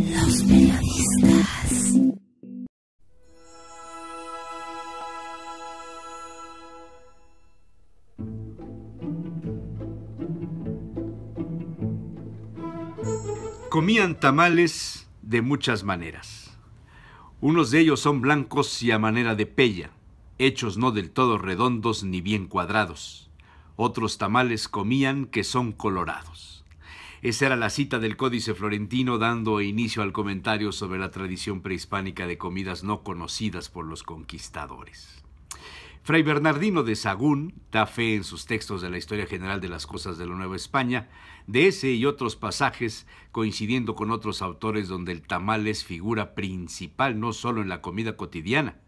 Los periodistas Comían tamales de muchas maneras. Unos de ellos son blancos y a manera de pella, hechos no del todo redondos ni bien cuadrados. Otros tamales comían que son colorados. Esa era la cita del Códice Florentino dando inicio al comentario sobre la tradición prehispánica de comidas no conocidas por los conquistadores. Fray Bernardino de Sagún da fe en sus textos de la historia general de las cosas de la Nueva España, de ese y otros pasajes, coincidiendo con otros autores donde el tamal es figura principal no solo en la comida cotidiana,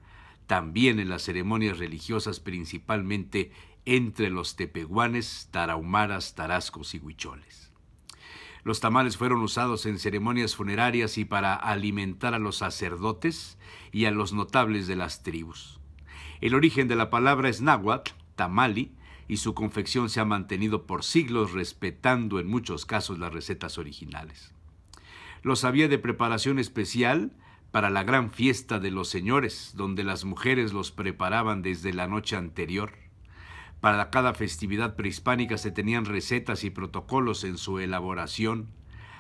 también en las ceremonias religiosas, principalmente entre los tepehuanes, tarahumaras, tarascos y huicholes. Los tamales fueron usados en ceremonias funerarias y para alimentar a los sacerdotes y a los notables de las tribus. El origen de la palabra es náhuatl, tamali, y su confección se ha mantenido por siglos respetando en muchos casos las recetas originales. Los había de preparación especial para la gran fiesta de los señores, donde las mujeres los preparaban desde la noche anterior. Para cada festividad prehispánica se tenían recetas y protocolos en su elaboración.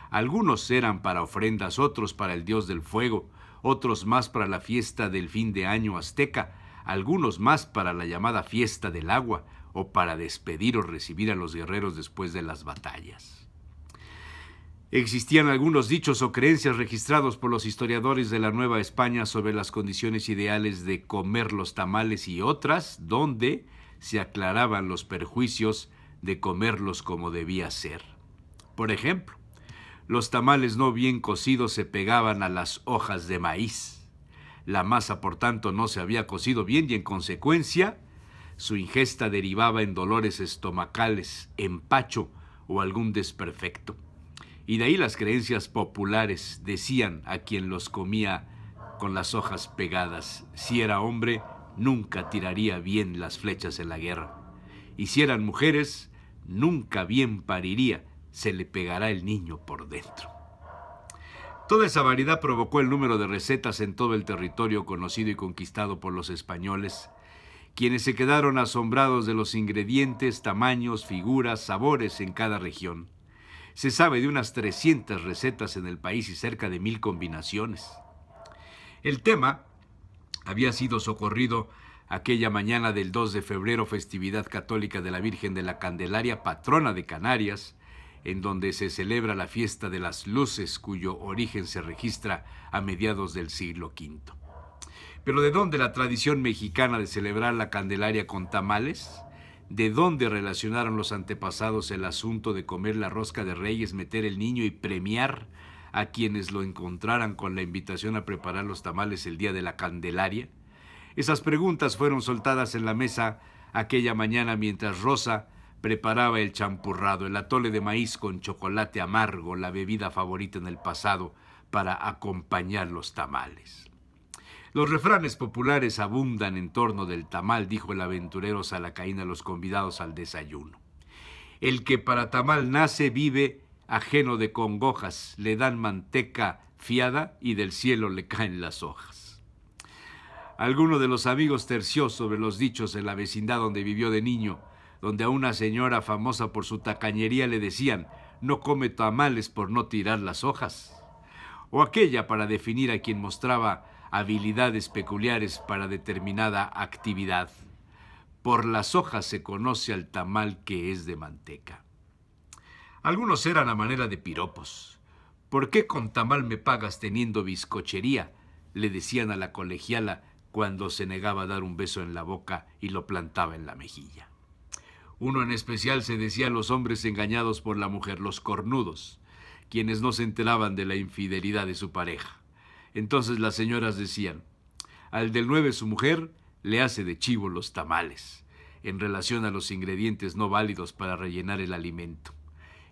Algunos eran para ofrendas, otros para el dios del fuego, otros más para la fiesta del fin de año azteca, algunos más para la llamada fiesta del agua o para despedir o recibir a los guerreros después de las batallas. Existían algunos dichos o creencias registrados por los historiadores de la Nueva España sobre las condiciones ideales de comer los tamales y otras donde se aclaraban los perjuicios de comerlos como debía ser. Por ejemplo, los tamales no bien cocidos se pegaban a las hojas de maíz. La masa, por tanto, no se había cocido bien y en consecuencia su ingesta derivaba en dolores estomacales, empacho o algún desperfecto. Y de ahí las creencias populares decían a quien los comía con las hojas pegadas, si era hombre, nunca tiraría bien las flechas en la guerra. Y si eran mujeres, nunca bien pariría, se le pegará el niño por dentro. Toda esa variedad provocó el número de recetas en todo el territorio conocido y conquistado por los españoles, quienes se quedaron asombrados de los ingredientes, tamaños, figuras, sabores en cada región. Se sabe de unas 300 recetas en el país y cerca de mil combinaciones. El tema había sido socorrido aquella mañana del 2 de febrero, festividad católica de la Virgen de la Candelaria, patrona de Canarias, en donde se celebra la fiesta de las luces cuyo origen se registra a mediados del siglo V. Pero ¿de dónde la tradición mexicana de celebrar la Candelaria con tamales? ¿De dónde relacionaron los antepasados el asunto de comer la rosca de reyes, meter el niño y premiar a quienes lo encontraran con la invitación a preparar los tamales el día de la Candelaria? Esas preguntas fueron soltadas en la mesa aquella mañana mientras Rosa preparaba el champurrado, el atole de maíz con chocolate amargo, la bebida favorita en el pasado, para acompañar los tamales. Los refranes populares abundan en torno del tamal, dijo el aventurero Salacaín a los convidados al desayuno. El que para tamal nace vive ajeno de congojas, le dan manteca fiada y del cielo le caen las hojas. Alguno de los amigos terció sobre los dichos en la vecindad donde vivió de niño, donde a una señora famosa por su tacañería le decían, no come tamales por no tirar las hojas. O aquella para definir a quien mostraba habilidades peculiares para determinada actividad. Por las hojas se conoce al tamal que es de manteca. Algunos eran a manera de piropos. ¿Por qué con tamal me pagas teniendo bizcochería? le decían a la colegiala cuando se negaba a dar un beso en la boca y lo plantaba en la mejilla. Uno en especial se decía a los hombres engañados por la mujer, los cornudos, quienes no se enteraban de la infidelidad de su pareja. Entonces las señoras decían, al del nueve su mujer le hace de chivo los tamales, en relación a los ingredientes no válidos para rellenar el alimento.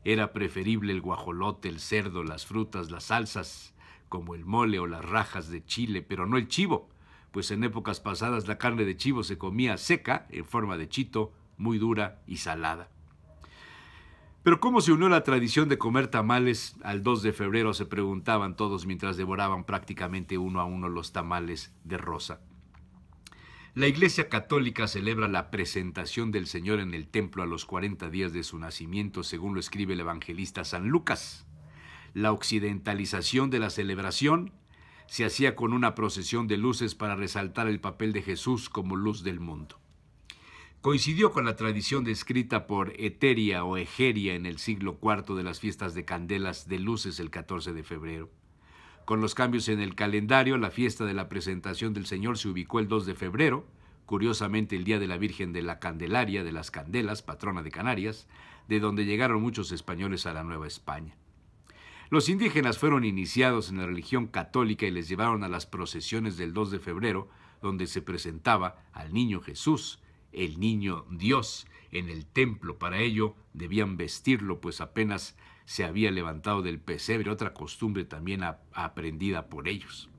Era preferible el guajolote, el cerdo, las frutas, las salsas, como el mole o las rajas de chile, pero no el chivo, pues en épocas pasadas la carne de chivo se comía seca, en forma de chito, muy dura y salada. Pero cómo se unió la tradición de comer tamales al 2 de febrero, se preguntaban todos mientras devoraban prácticamente uno a uno los tamales de rosa. La Iglesia Católica celebra la presentación del Señor en el templo a los 40 días de su nacimiento, según lo escribe el evangelista San Lucas. La occidentalización de la celebración se hacía con una procesión de luces para resaltar el papel de Jesús como luz del mundo. Coincidió con la tradición descrita por Eteria o Egeria en el siglo IV de las fiestas de candelas de luces el 14 de febrero. Con los cambios en el calendario, la fiesta de la presentación del Señor se ubicó el 2 de febrero, curiosamente el día de la Virgen de la Candelaria de las Candelas, patrona de Canarias, de donde llegaron muchos españoles a la Nueva España. Los indígenas fueron iniciados en la religión católica y les llevaron a las procesiones del 2 de febrero, donde se presentaba al niño Jesús, el niño Dios, en el templo. Para ello debían vestirlo, pues apenas se había levantado del pesebre, otra costumbre también aprendida por ellos.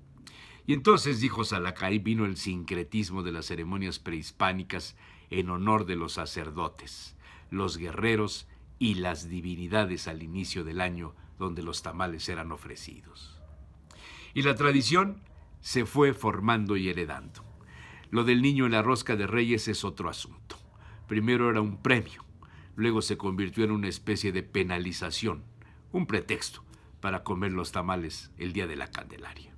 Y entonces, dijo Salacay, vino el sincretismo de las ceremonias prehispánicas en honor de los sacerdotes, los guerreros y las divinidades al inicio del año donde los tamales eran ofrecidos. Y la tradición se fue formando y heredando. Lo del niño en la rosca de reyes es otro asunto. Primero era un premio, Luego se convirtió en una especie de penalización, un pretexto para comer los tamales el día de la Candelaria.